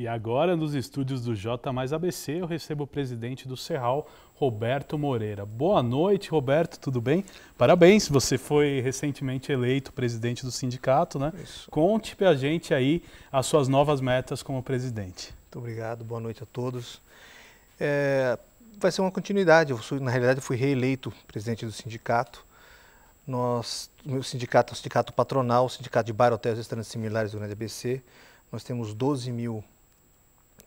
E agora, nos estúdios do J mais ABC, eu recebo o presidente do Serral, Roberto Moreira. Boa noite, Roberto, tudo bem? Parabéns, você foi recentemente eleito presidente do sindicato, né? Isso. Conte para a gente aí as suas novas metas como presidente. Muito obrigado, boa noite a todos. É, vai ser uma continuidade, eu na realidade eu fui reeleito presidente do sindicato. Nós, o meu sindicato é o sindicato patronal, o Sindicato de Bar, Hotéis e estrangeiros Similares do Grande ABC. Nós temos 12 mil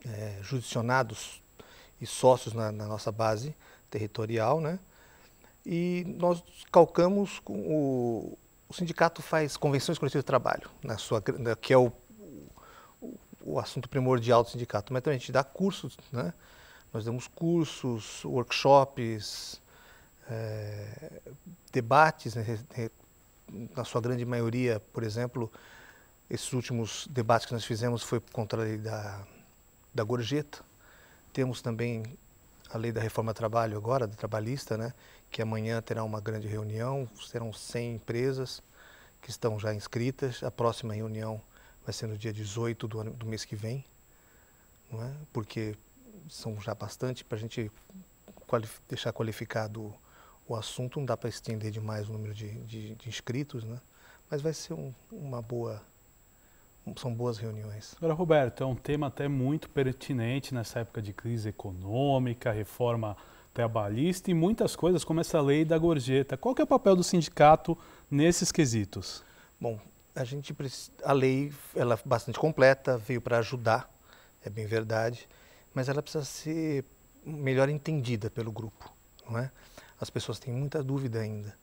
é, judicionados e sócios na, na, nossa base territorial, né? E nós calcamos com o, o sindicato faz convenções coletivas de trabalho, na sua, na, né, que é o, o, o, assunto primordial do sindicato. Mas também a gente dá cursos, né? Nós damos cursos, workshops, é, debates, né? na sua grande maioria, por exemplo, esses últimos debates que nós fizemos foi contra conta da da gorjeta. Temos também a lei da reforma do trabalho agora, da trabalhista, né, que amanhã terá uma grande reunião, serão 100 empresas que estão já inscritas. A próxima reunião vai ser no dia 18 do, ano, do mês que vem, não é? porque são já bastante para a gente quali deixar qualificado o, o assunto, não dá para estender demais o número de, de, de inscritos, né? mas vai ser um, uma boa são boas reuniões. Agora, Roberto, é um tema até muito pertinente nessa época de crise econômica, reforma trabalhista e muitas coisas, como essa lei da gorjeta. Qual que é o papel do sindicato nesses quesitos? Bom, a gente a lei ela é bastante completa, veio para ajudar, é bem verdade, mas ela precisa ser melhor entendida pelo grupo, não é? As pessoas têm muita dúvida ainda.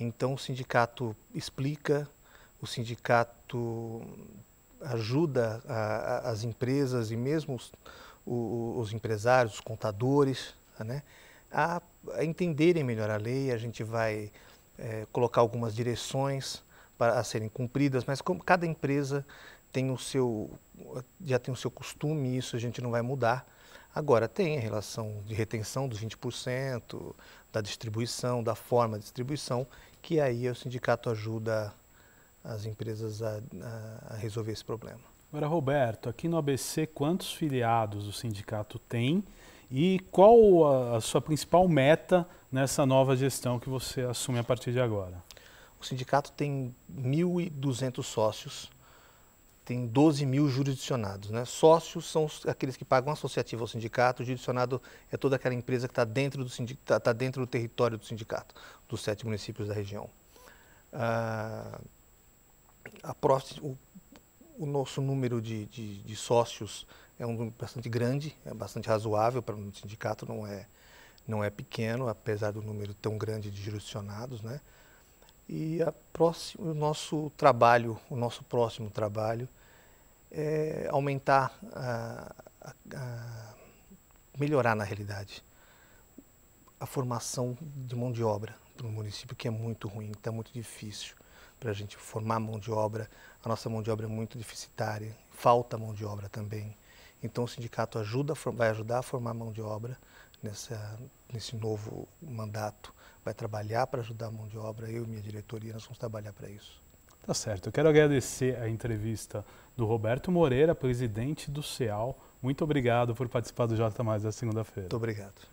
Então o sindicato explica, o sindicato ajuda a, a, as empresas e mesmo os, os empresários, os contadores, né, a, a, entenderem melhor a lei. A gente vai é, colocar algumas direções para a serem cumpridas, mas como cada empresa tem o seu já tem o seu costume, isso a gente não vai mudar. Agora tem a relação de retenção dos 20%, da distribuição, da forma de distribuição, que aí o sindicato ajuda as empresas a, a, a resolver esse problema. Agora, Roberto, aqui no ABC, quantos filiados o sindicato tem e qual a sua principal meta nessa nova gestão que você assume a partir de agora? O sindicato tem 1.200 sócios, tem 12 mil jurisdicionados. Né? Sócios são aqueles que pagam associativo ao sindicato, o jurisdicionado é toda aquela empresa que está dentro, do tá, tá dentro do território do sindicato, dos sete municípios da região. Ah, próxima, o, o, nosso número de, de, de, sócios é um número bastante grande, é bastante razoável para um sindicato, não é, não é pequeno, apesar do número tão grande de jurisdicionados, né? E a o nosso trabalho, o nosso próximo trabalho é aumentar, a, a, a melhorar na realidade a formação de mão de obra para o município, que é muito ruim, está muito difícil para a gente formar mão de obra. A nossa mão de obra é muito deficitária, falta mão de obra também. Então o sindicato ajuda, vai ajudar a formar mão de obra nessa, nesse novo mandato, vai trabalhar para ajudar a mão de obra, eu e minha diretoria, nós vamos trabalhar para isso. Tá certo. Eu quero agradecer a entrevista do Roberto Moreira, presidente do CEAL. Muito obrigado por participar do Jota Mais da segunda-feira. Muito obrigado.